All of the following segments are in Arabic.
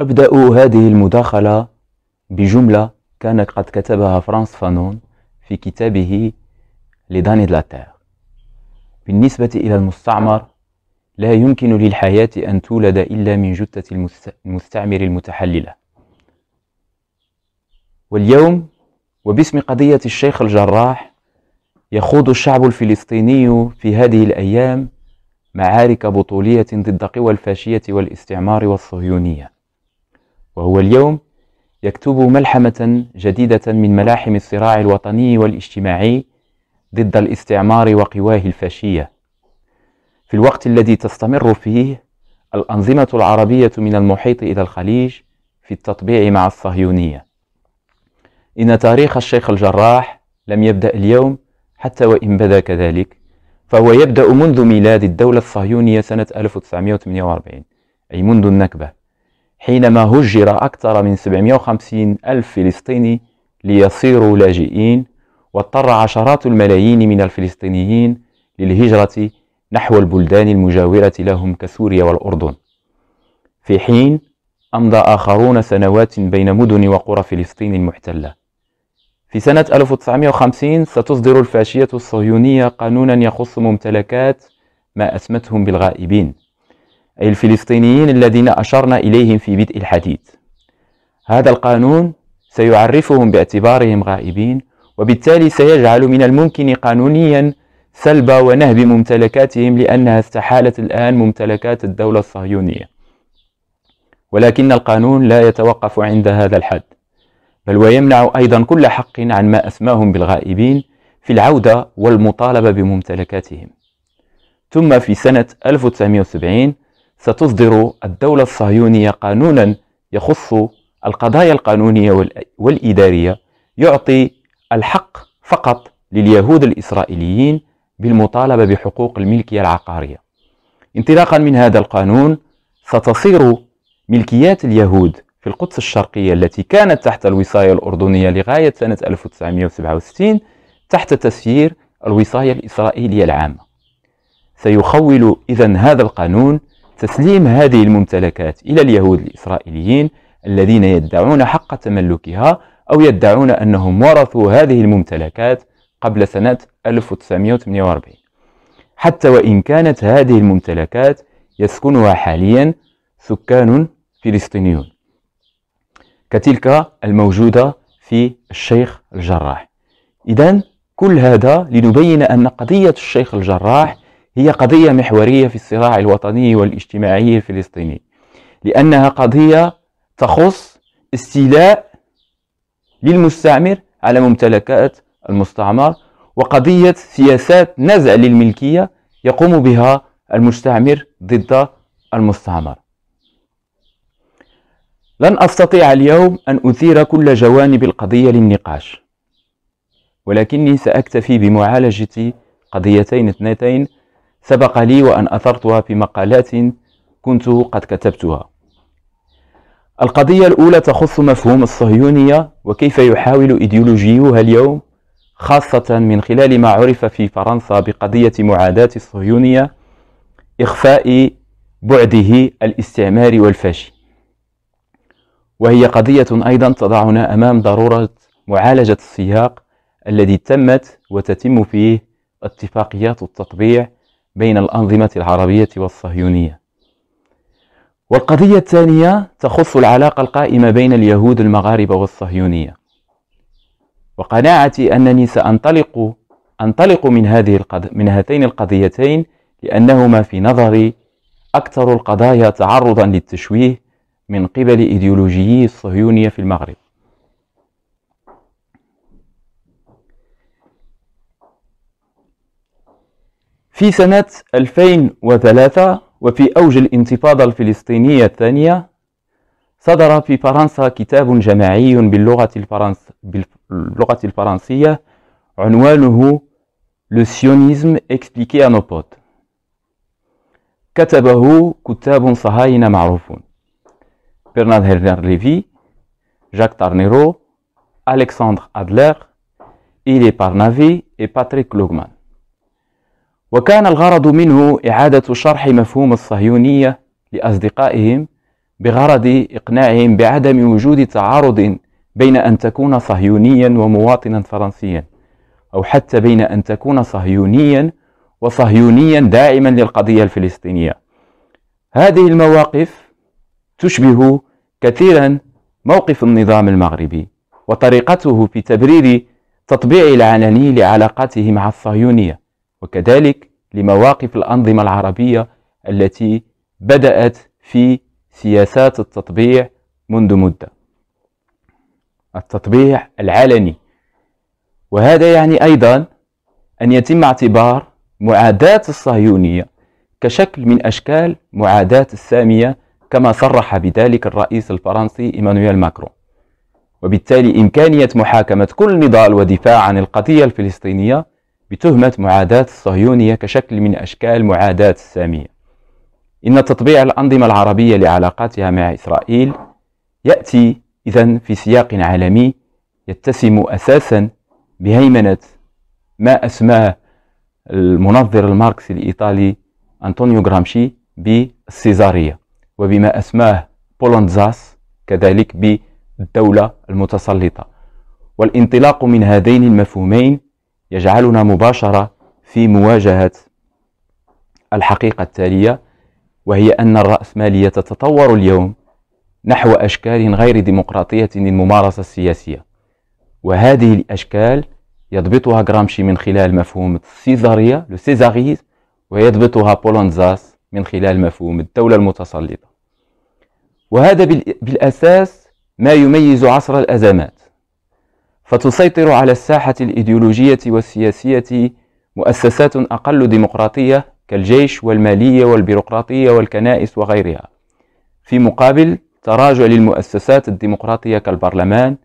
أبدأ هذه المداخلة بجملة كانت قد كتبها فرانس فانون في كتابه لداني دلاتير بالنسبة إلى المستعمر لا يمكن للحياة أن تولد إلا من جثة المستعمر المتحللة واليوم وباسم قضية الشيخ الجراح يخوض الشعب الفلسطيني في هذه الأيام معارك بطولية ضد قوى الفاشية والاستعمار والصهيونية وهو اليوم يكتب ملحمة جديدة من ملاحم الصراع الوطني والاجتماعي ضد الاستعمار وقواه الفاشية في الوقت الذي تستمر فيه الأنظمة العربية من المحيط إلى الخليج في التطبيع مع الصهيونية إن تاريخ الشيخ الجراح لم يبدأ اليوم حتى وإن بدا كذلك فهو يبدأ منذ ميلاد الدولة الصهيونية سنة 1948 أي منذ النكبة حينما هجر أكثر من 750 ألف فلسطيني ليصيروا لاجئين واضطر عشرات الملايين من الفلسطينيين للهجرة نحو البلدان المجاورة لهم كسوريا والأردن في حين أمضى آخرون سنوات بين مدن وقرى فلسطين المحتلة في سنة 1950 ستصدر الفاشية الصهيونية قانونا يخص ممتلكات ما أسمتهم بالغائبين أي الفلسطينيين الذين أشرنا إليهم في بدء الحديث هذا القانون سيعرفهم باعتبارهم غائبين وبالتالي سيجعل من الممكن قانونيا سلب ونهب ممتلكاتهم لأنها استحالت الآن ممتلكات الدولة الصهيونية ولكن القانون لا يتوقف عند هذا الحد بل ويمنع أيضا كل حق عن ما أسماهم بالغائبين في العودة والمطالبة بممتلكاتهم ثم في سنة 1970 ستصدر الدولة الصهيونية قانونا يخص القضايا القانونية والإدارية يعطي الحق فقط لليهود الإسرائيليين بالمطالبة بحقوق الملكية العقارية انطلاقا من هذا القانون ستصير ملكيات اليهود في القدس الشرقية التي كانت تحت الوصاية الأردنية لغاية سنة 1967 تحت تسيير الوصاية الإسرائيلية العامة سيخول إذا هذا القانون تسليم هذه الممتلكات إلى اليهود الإسرائيليين الذين يدعون حق تملكها أو يدعون أنهم ورثوا هذه الممتلكات قبل سنة 1948 حتى وإن كانت هذه الممتلكات يسكنها حاليا سكان فلسطينيون كتلك الموجودة في الشيخ الجراح إذا كل هذا لنبين أن قضية الشيخ الجراح هي قضية محورية في الصراع الوطني والاجتماعي الفلسطيني لأنها قضية تخص استيلاء للمستعمر على ممتلكات المستعمر وقضية سياسات نزع للملكية يقوم بها المستعمر ضد المستعمر لن أستطيع اليوم أن أثير كل جوانب القضية للنقاش ولكني سأكتفي بمعالجة قضيتين اثنتين سبق لي وأن أثرتها في مقالات كنت قد كتبتها القضية الأولى تخص مفهوم الصهيونية وكيف يحاول إيديولوجيوها اليوم خاصة من خلال ما عرف في فرنسا بقضية معاداة الصهيونية إخفاء بعده الاستعماري والفاشي وهي قضية أيضا تضعنا أمام ضرورة معالجة السياق الذي تمت وتتم فيه اتفاقيات التطبيع بين الأنظمة العربية والصهيونية والقضية الثانية تخص العلاقة القائمة بين اليهود المغاربة والصهيونية وقناعتي أنني سأنطلق أنطلق من هذه القض... من هاتين القضيتين لأنهما في نظري أكثر القضايا تعرضا للتشويه من قبل إيديولوجيي الصهيونية في المغرب في سنة 2003 وفي أوج الانتفاضة الفلسطينية الثانية صدر في فرنسا كتاب جماعي باللغة, الفرنس باللغة الفرنسية عنوانه لسيونيزم sionisme انوبوت كتبه كتاب صهاينة معروفون برنارد هيرنر ليفي جاك تارنيرو ألكسندر أدلر إيلي بارنافي وباتريك لوغمان وكان الغرض منه إعادة شرح مفهوم الصهيونية لأصدقائهم بغرض إقناعهم بعدم وجود تعارض بين أن تكون صهيونيا ومواطنا فرنسيا أو حتى بين أن تكون صهيونيا وصهيونيا داعما للقضية الفلسطينية هذه المواقف تشبه كثيرا موقف النظام المغربي وطريقته في تبرير تطبيع العلني لعلاقاته مع الصهيونيه وكذلك لمواقف الأنظمة العربية التي بدأت في سياسات التطبيع منذ مدة التطبيع العلني وهذا يعني أيضا أن يتم اعتبار معاداة الصهيونية كشكل من أشكال معاداة السامية كما صرح بذلك الرئيس الفرنسي إيمانويل ماكرون وبالتالي إمكانية محاكمة كل نضال ودفاع عن القضية الفلسطينية بتهمة معاداة الصهيونية كشكل من أشكال معاداة السامية إن تطبيع الأنظمة العربية لعلاقاتها مع إسرائيل يأتي إذا في سياق عالمي يتسم أساسا بهيمنة ما أسماه المنظر الماركسي الإيطالي أنطونيو غرامشي بالسيزارية وبما أسماه بولونزاس كذلك بالدولة المتسلطة والانطلاق من هذين المفهومين يجعلنا مباشرة في مواجهة الحقيقة التالية وهي أن الرأسمالية تتطور اليوم نحو أشكال غير ديمقراطية للممارسة السياسية وهذه الأشكال يضبطها جرامشي من خلال مفهوم السيزارية السيزاريز ويضبطها بولونزاس من خلال مفهوم الدولة المتسلطة وهذا بالأساس ما يميز عصر الأزمات فتسيطر على الساحة الإيديولوجية والسياسية مؤسسات أقل ديمقراطية كالجيش والمالية والبيروقراطية والكنائس وغيرها في مقابل تراجع للمؤسسات الديمقراطية كالبرلمان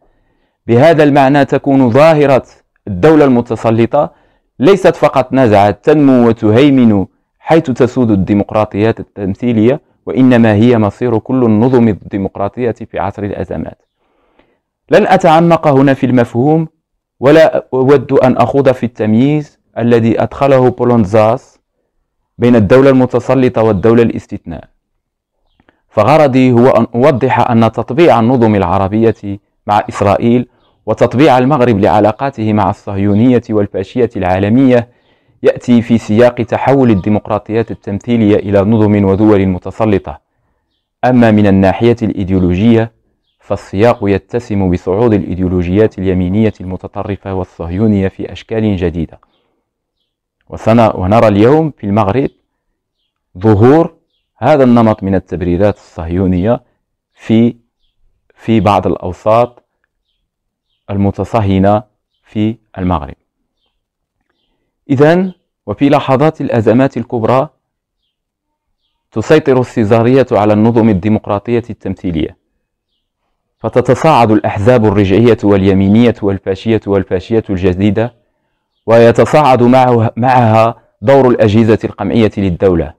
بهذا المعنى تكون ظاهرة الدولة المتسلطة ليست فقط نزعت تنمو وتهيمن حيث تسود الديمقراطيات التمثيلية وإنما هي مصير كل النظم الديمقراطية في عصر الأزمات لن أتعمق هنا في المفهوم ولا أود أن أخوض في التمييز الذي أدخله بولونزاس بين الدولة المتسلطة والدولة الاستثناء فغرضي هو أن أوضح أن تطبيع النظم العربية مع إسرائيل وتطبيع المغرب لعلاقاته مع الصهيونية والفاشية العالمية يأتي في سياق تحول الديمقراطيات التمثيلية إلى نظم ودول متسلطة أما من الناحية الإيديولوجية فالسياق يتسم بصعود الإيديولوجيات اليمينية المتطرفة والصهيونية في أشكال جديدة ونرى اليوم في المغرب ظهور هذا النمط من التبريرات الصهيونية في في بعض الأوساط المتصهينة في المغرب إذا وفي لحظات الأزمات الكبرى تسيطر السيزارية على النظم الديمقراطية التمثيلية فتتصاعد الأحزاب الرجعية واليمينية والفاشية والفاشية الجديدة ويتصاعد معها دور الأجهزة القمعية للدولة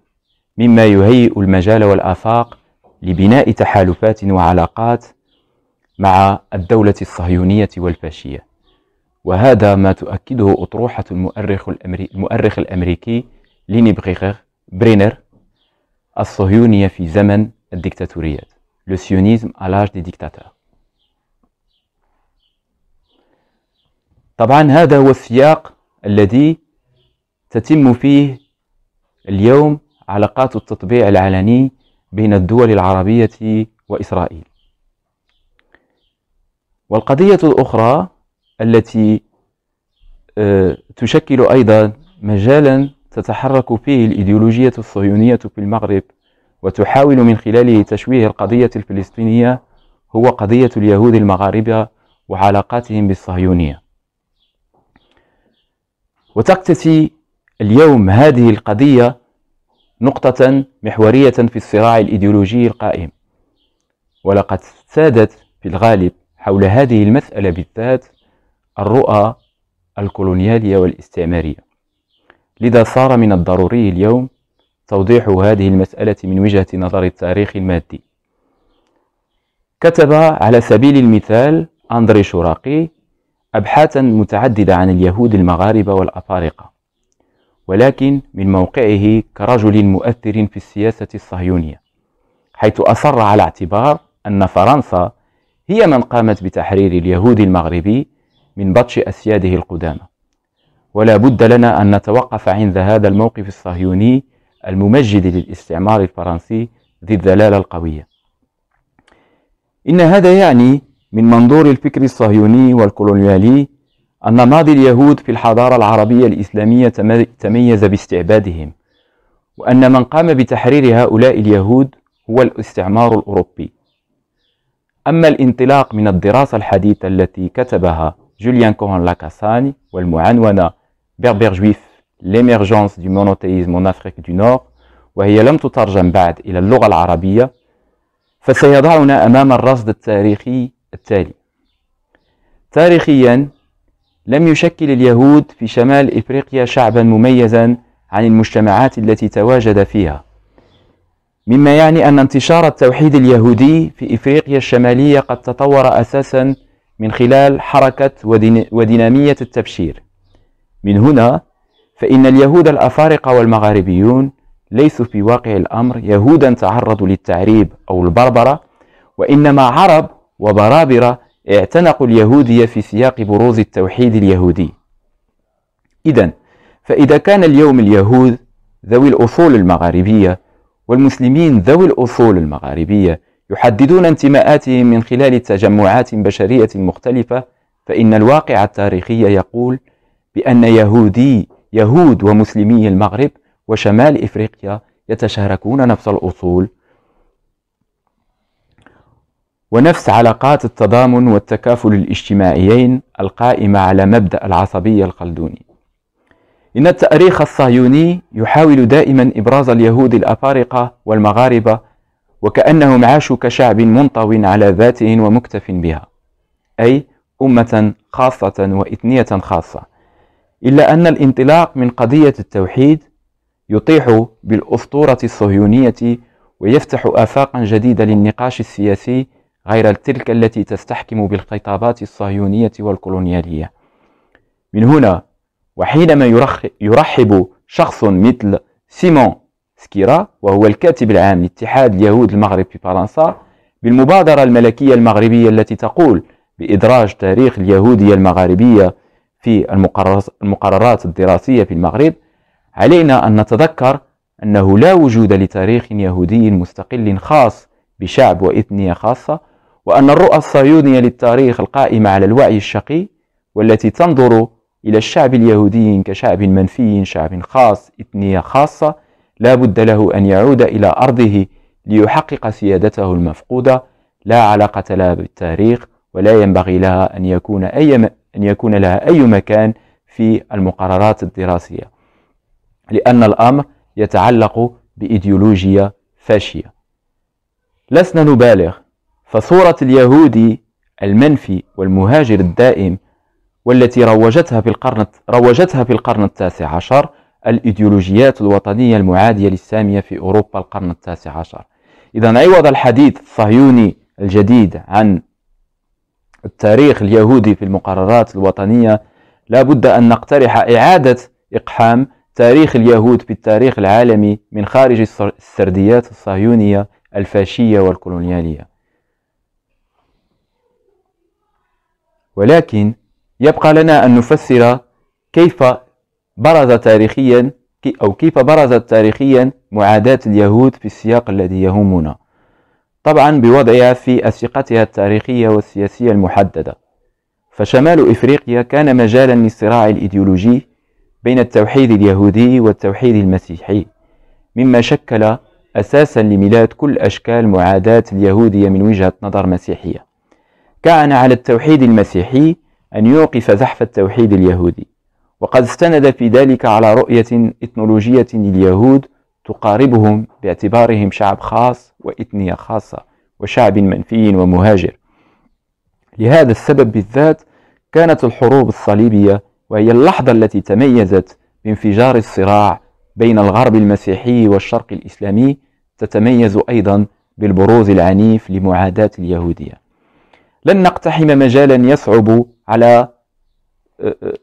مما يهيئ المجال والآفاق لبناء تحالفات وعلاقات مع الدولة الصهيونية والفاشية وهذا ما تؤكده أطروحة المؤرخ, الأمري... المؤرخ الأمريكي ليني برينر الصهيونية في زمن الديكتاتوريات لسيونيزم على à l'âge des dictateurs طبعا هذا هو السياق الذي تتم فيه اليوم علاقات التطبيع العلني بين الدول العربية وإسرائيل والقضية الأخرى التي آه، تشكل أيضا مجالا تتحرك فيه الإيديولوجية الصهيونية في المغرب وتحاول من خلاله تشويه القضية الفلسطينية هو قضية اليهود المغاربة وعلاقاتهم بالصهيونية وتقتسي اليوم هذه القضية نقطة محورية في الصراع الإيديولوجي القائم ولقد سادت في الغالب حول هذه المسألة بالذات الرؤى الكولونيالية والاستعمارية لذا صار من الضروري اليوم توضيح هذه المسألة من وجهة نظر التاريخ المادي كتب على سبيل المثال أندري شراقي أبحاثا متعددة عن اليهود المغاربة والأفارقة ولكن من موقعه كرجل مؤثر في السياسة الصهيونية حيث أصر على اعتبار أن فرنسا هي من قامت بتحرير اليهود المغربي من بطش أسياده القدامى ولا بد لنا أن نتوقف عند هذا الموقف الصهيوني الممجد للاستعمار الفرنسي ذي الدلالة القوية إن هذا يعني من منظور الفكر الصهيوني والكولونيالي أن ماضي اليهود في الحضارة العربية الإسلامية تميز باستعبادهم وأن من قام بتحرير هؤلاء اليهود هو الاستعمار الأوروبي أما الانطلاق من الدراسة الحديثة التي كتبها جوليان كوهن لاكاساني والمعنونة بربر جويف ليميرجونس دو مونوتيزم اون افريك دو نور وهي لم تترجم بعد إلى اللغة العربية فسيضعنا أمام الرصد التاريخي التالي تاريخيا لم يشكل اليهود في شمال إفريقيا شعبا مميزا عن المجتمعات التي تواجد فيها مما يعني أن انتشار التوحيد اليهودي في إفريقيا الشمالية قد تطور أساسا من خلال حركة ودينامية التبشير من هنا فإن اليهود الأفارقة والمغاربيون ليسوا في واقع الأمر يهودا تعرضوا للتعريب أو البربرة وإنما عرب وبرابرة اعتنقوا اليهودية في سياق بروز التوحيد اليهودي إذا فإذا كان اليوم اليهود ذوي الأصول المغاربية والمسلمين ذوي الأصول المغاربية يحددون انتماءاتهم من خلال تجمعات بشرية مختلفة فإن الواقع التاريخي يقول بأن يهودي يهود ومسلمي المغرب وشمال إفريقيا يتشاركون نفس الأصول ونفس علاقات التضامن والتكافل الاجتماعيين القائمة على مبدأ العصبية القلدوني إن التأريخ الصهيوني يحاول دائما إبراز اليهود الأفارقة والمغاربة وكأنهم عاشوا كشعب منطو على ذاته ومكتف بها أي أمة خاصة وإثنية خاصة إلا أن الانطلاق من قضية التوحيد يطيح بالأسطورة الصهيونية ويفتح آفاقا جديدة للنقاش السياسي غير تلك التي تستحكم بالخطابات الصهيونية والكولونيالية من هنا وحينما يرحب شخص مثل سيمون سكيرا وهو الكاتب العام لاتحاد اليهود المغرب في فرنسا بالمبادرة الملكية المغربية التي تقول بإدراج تاريخ اليهودية المغاربية في المقررات الدراسية في المغرب علينا أن نتذكر أنه لا وجود لتاريخ يهودي مستقل خاص بشعب وإثنية خاصة وأن الرؤى الصهيونية للتاريخ القائمة على الوعي الشقي والتي تنظر إلى الشعب اليهودي كشعب منفي شعب خاص إثنية خاصة لا بد له أن يعود إلى أرضه ليحقق سيادته المفقودة لا علاقة لها بالتاريخ ولا ينبغي لها أن يكون أي م... أن يكون لها أي مكان في المقررات الدراسية لأن الأمر يتعلق بإيديولوجيا فاشية لسنا نبالغ فصورة اليهودي المنفي والمهاجر الدائم والتي روجتها في القرن روجتها في القرن التاسع عشر الإيديولوجيات الوطنية المعادية للسامية في أوروبا القرن التاسع عشر إذا عوض الحديث الصهيوني الجديد عن التاريخ اليهودي في المقررات الوطنية لا بد أن نقترح إعادة إقحام تاريخ اليهود في التاريخ العالمي من خارج السرديات الصهيونية الفاشية والكولونيالية ولكن يبقى لنا أن نفسر كيف برز تاريخيا أو كيف برزت تاريخيا معاداة اليهود في السياق الذي يهمنا طبعا بوضعها في أسقتها التاريخية والسياسية المحددة فشمال إفريقيا كان مجالا للصراع الإيديولوجي بين التوحيد اليهودي والتوحيد المسيحي مما شكل أساسا لميلاد كل أشكال معاداة اليهودية من وجهة نظر مسيحية كان على التوحيد المسيحي أن يوقف زحف التوحيد اليهودي وقد استند في ذلك على رؤية إثنولوجية لليهود تقاربهم باعتبارهم شعب خاص وإثنية خاصة وشعب منفي ومهاجر لهذا السبب بالذات كانت الحروب الصليبية وهي اللحظة التي تميزت بانفجار الصراع بين الغرب المسيحي والشرق الإسلامي تتميز أيضا بالبروز العنيف لمعاداة اليهودية لن نقتحم مجالا يصعب على أه، أه،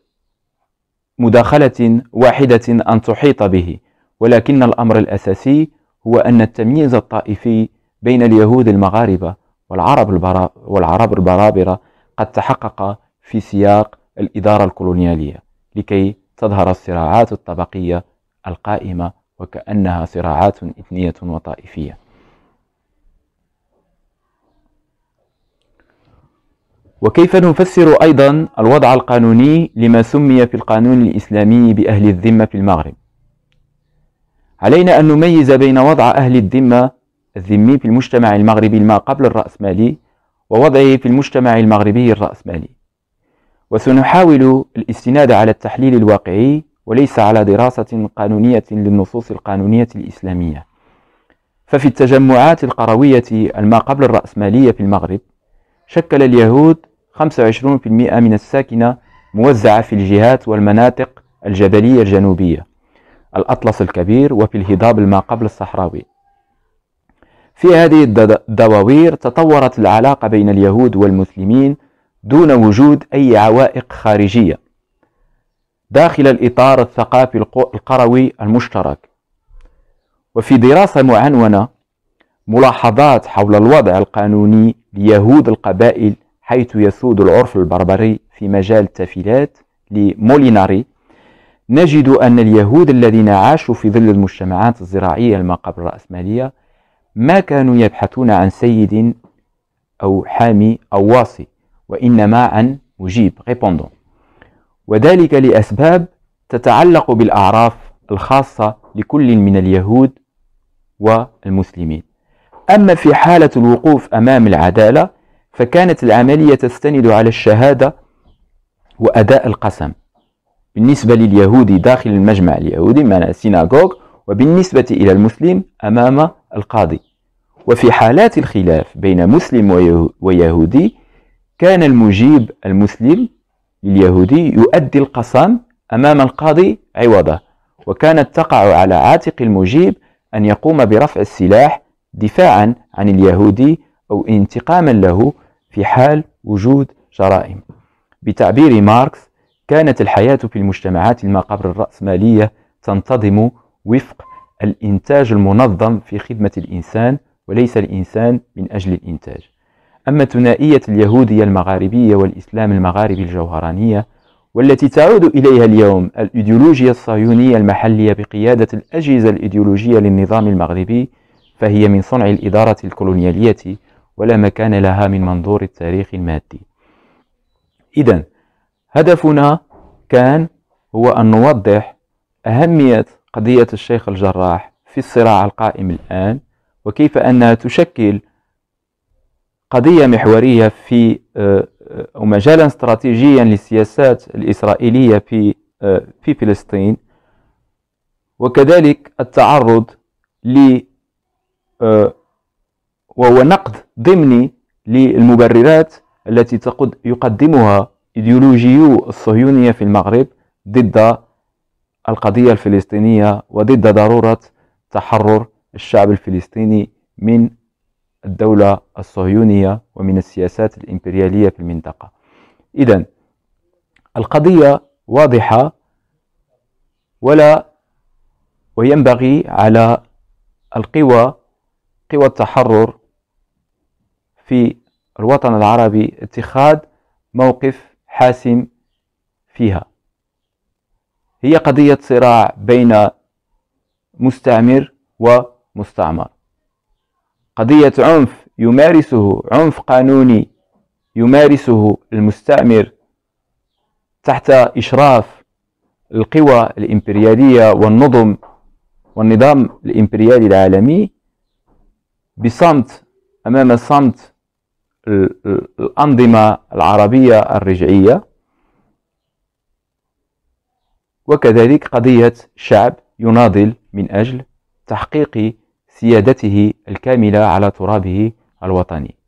مداخلة واحدة أن تحيط به ولكن الأمر الأساسي هو أن التمييز الطائفي بين اليهود المغاربة والعرب البرا والعرب البرابرة قد تحقق في سياق الإدارة الكولونيالية لكي تظهر الصراعات الطبقية القائمة وكأنها صراعات إثنية وطائفية وكيف نفسر أيضا الوضع القانوني لما سمي في القانون الإسلامي بأهل الذمة في المغرب علينا أن نميز بين وضع أهل الذمة الذمي في المجتمع المغربي ما قبل الرأسمالي ووضعه في المجتمع المغربي الرأسمالي وسنحاول الاستناد على التحليل الواقعي وليس على دراسة قانونية للنصوص القانونية الإسلامية ففي التجمعات القروية الما قبل الرأسمالية في المغرب شكل اليهود 25% من الساكنة موزعة في الجهات والمناطق الجبلية الجنوبية الأطلس الكبير وفي الهضاب ما قبل الصحراوي في هذه الدواوير تطورت العلاقة بين اليهود والمسلمين دون وجود أي عوائق خارجية داخل الإطار الثقافي القروي المشترك وفي دراسة معنونة ملاحظات حول الوضع القانوني ليهود القبائل حيث يسود العرف البربري في مجال التافيلات لموليناري نجد أن اليهود الذين عاشوا في ظل المجتمعات الزراعية قبل الرأسمالية ما كانوا يبحثون عن سيد أو حامي أو واصي وإنما عن مجيب ريبوندون وذلك لأسباب تتعلق بالأعراف الخاصة لكل من اليهود والمسلمين أما في حالة الوقوف أمام العدالة فكانت العملية تستند على الشهادة وأداء القسم بالنسبة لليهودي داخل المجمع اليهودي من السيناغوغ وبالنسبة إلى المسلم أمام القاضي وفي حالات الخلاف بين مسلم ويهودي كان المجيب المسلم لليهودي يؤدي القسم أمام القاضي عوضه وكانت تقع على عاتق المجيب أن يقوم برفع السلاح دفاعا عن اليهودي أو انتقاما له في حال وجود جرائم بتعبير ماركس كانت الحياة في المجتمعات المقابر الرأسمالية تنتظم وفق الإنتاج المنظم في خدمة الإنسان وليس الإنسان من أجل الإنتاج أما ثنائية اليهودية المغاربية والإسلام المغاربي الجوهرانية والتي تعود إليها اليوم الإيديولوجيا الصهيونية المحلية بقيادة الأجهزة الإيديولوجية للنظام المغربي فهي من صنع الإدارة الكولونيالية ولا مكان لها من منظور التاريخ المادي إذا هدفنا كان هو أن نوضح أهمية قضية الشيخ الجراح في الصراع القائم الآن وكيف أنها تشكل قضية محورية في أو آه، آه، مجالا استراتيجيا للسياسات الإسرائيلية في آه، في فلسطين وكذلك التعرض ل وهو نقد ضمني للمبررات التي يقدمها إيديولوجيو الصهيونية في المغرب ضد القضية الفلسطينية وضد ضرورة تحرر الشعب الفلسطيني من الدولة الصهيونية ومن السياسات الإمبريالية في المنطقة إذا القضية واضحة ولا وينبغي على القوى قوى التحرر في الوطن العربي اتخاذ موقف حاسم فيها هي قضية صراع بين مستعمر ومستعمر قضية عنف يمارسه عنف قانوني يمارسه المستعمر تحت إشراف القوى الإمبريالية والنظم والنظام الإمبريالي العالمي بصمت أمام الصمت الأنظمة العربية الرجعية وكذلك قضية شعب يناضل من أجل تحقيق سيادته الكاملة على ترابه الوطني